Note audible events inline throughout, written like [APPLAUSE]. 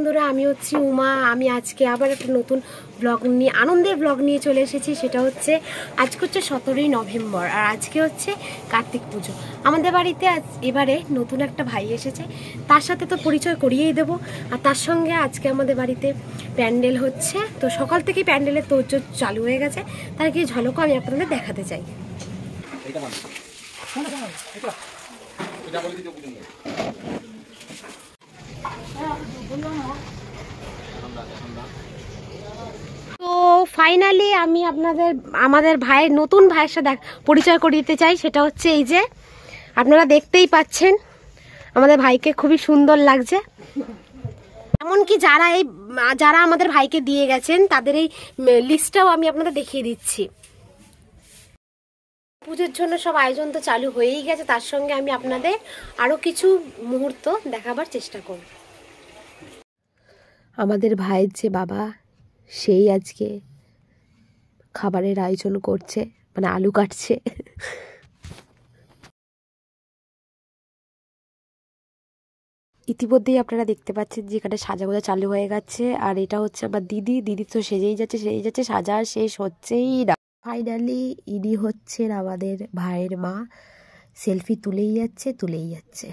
বন্ধুরা আমি হচ্ছি উমা আমি আজকে আবার একটা নতুন ব্লগ নিয়ে আনন্দের ব্লগ নিয়ে চলে এসেছি সেটা হচ্ছে আজকে হচ্ছে সতেরোই নভেম্বর আর আজকে হচ্ছে কার্তিক পুজো আমাদের বাড়িতে আজ এবারে নতুন একটা ভাই এসেছে তার সাথে তো পরিচয় করিয়েই দেবো আর তার সঙ্গে আজকে আমাদের বাড়িতে প্যান্ডেল হচ্ছে তো সকাল থেকেই প্যান্ডেলের তোর্য চালু হয়ে গেছে তার কি ঝলকও আমি আপনাদের দেখাতে চাই এটা ফাইনালি আমি আপনাদের আমাদের ভাইয়ের নতুন ভাইয়ের সাথে পরিচয় করিতে চাই সেটা হচ্ছে এই যে আপনারা দেখতেই পাচ্ছেন আমাদের ভাইকে খুবই সুন্দর লাগছে এমনকি যারা এই যারা আমাদের ভাইকে দিয়ে গেছেন তাদের এই লিস্টটাও আমি আপনাদের দেখিয়ে দিচ্ছি পুজোর জন্য সব আয়োজন তো চালু হয়েই গেছে তার সঙ্গে আমি আপনাদের আরও কিছু মুহূর্ত দেখাবার চেষ্টা করব আমাদের ভাইয়ের যে বাবা সেই আজকে খাবারের আয়োজন করছে মানে আলু কাটছে ইতিমধ্যেই আপনারা দেখতে পাচ্ছেন যে এখানে সাজা গোজা চালু হয়ে গেছে আর এটা হচ্ছে আমার দিদি দিদি তো সেজেই যাচ্ছে সেজেই যাচ্ছে সাজা শেষ হচ্ছেই না ফাইনালি ইনি হচ্ছেন আমাদের ভাইয়ের মা সেলফি তুলেই যাচ্ছে তুলেই যাচ্ছে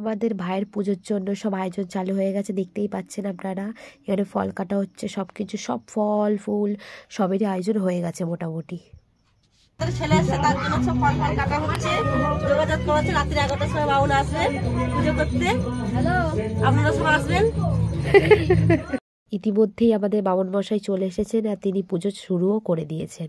আমাদের ভাইয়ের পুজোর জন্য সব আয়োজন চালু হয়ে গেছে দেখতেই পাচ্ছেন আপনারা এখানে ফল কাটা হচ্ছে সব কিছু সব ফল ফুল সবেরই আয়োজন হয়ে গেছে মোটামুটি [LAUGHS] ইতিমধ্যেই আমাদের বামন মশাই চলে এসেছেন আর তিনি পুজো শুরুও করে দিয়েছেন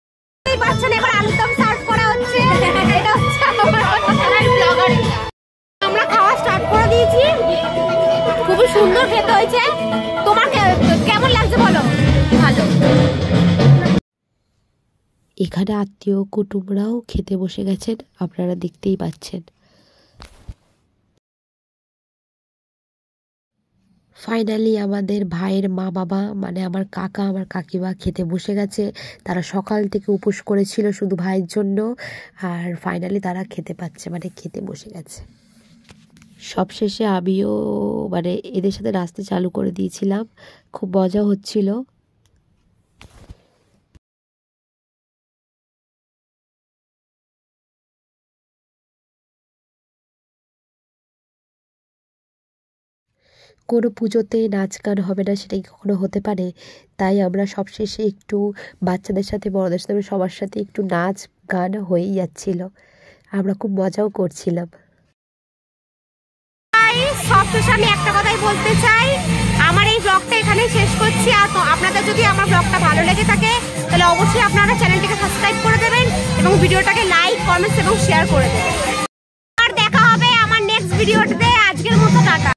সুন্দর খেতে হয়েছে তোমার কেমন লাগছে বলো ভালো এখানে আত্মীয় কুটুমরাও খেতে বসে গেছেন আপনারা দেখতেই পাচ্ছেন ফাইনালি আমাদের ভাইয়ের মা বাবা মানে আমার কাকা আমার কাকিমা খেতে বসে গেছে তারা সকাল থেকে উপোস করেছিল শুধু ভাইয়ের জন্য আর ফাইনালি তারা খেতে পাচ্ছে মানে খেতে বসে গেছে সবশেষে আমিও মানে এদের সাথে নাচতে চালু করে দিয়েছিলাম খুব মজা হচ্ছিল কোনো পুজোতে নাচ গান হবে না সেটাই কখনো হতে পারে তাই আমরা সবশেষে একটু বাচ্চাদের সাথে বড়দের সাথে সবার সাথে একটু নাচ গান হয়েই যাচ্ছিল আমরা খুব মজাও করছিলাম সবাই আমি একটা কথাই বলতে চাই আমার এই ব্লগটা এখানেই শেষ করছি আর তো আপনাদের যদি আমার ব্লগটা ভালো লেগে থাকে তাহলে অবশ্যই আপনারা চ্যানেলটিকে সাবস্ক্রাইব করে দেবেন এবং ভিডিওটাকে লাইক কমেন্টস এবং শেয়ার করে দেবেন আর দেখা হবে আমার নেক্সট ভিডিওটিতে আজকের মতো টাটা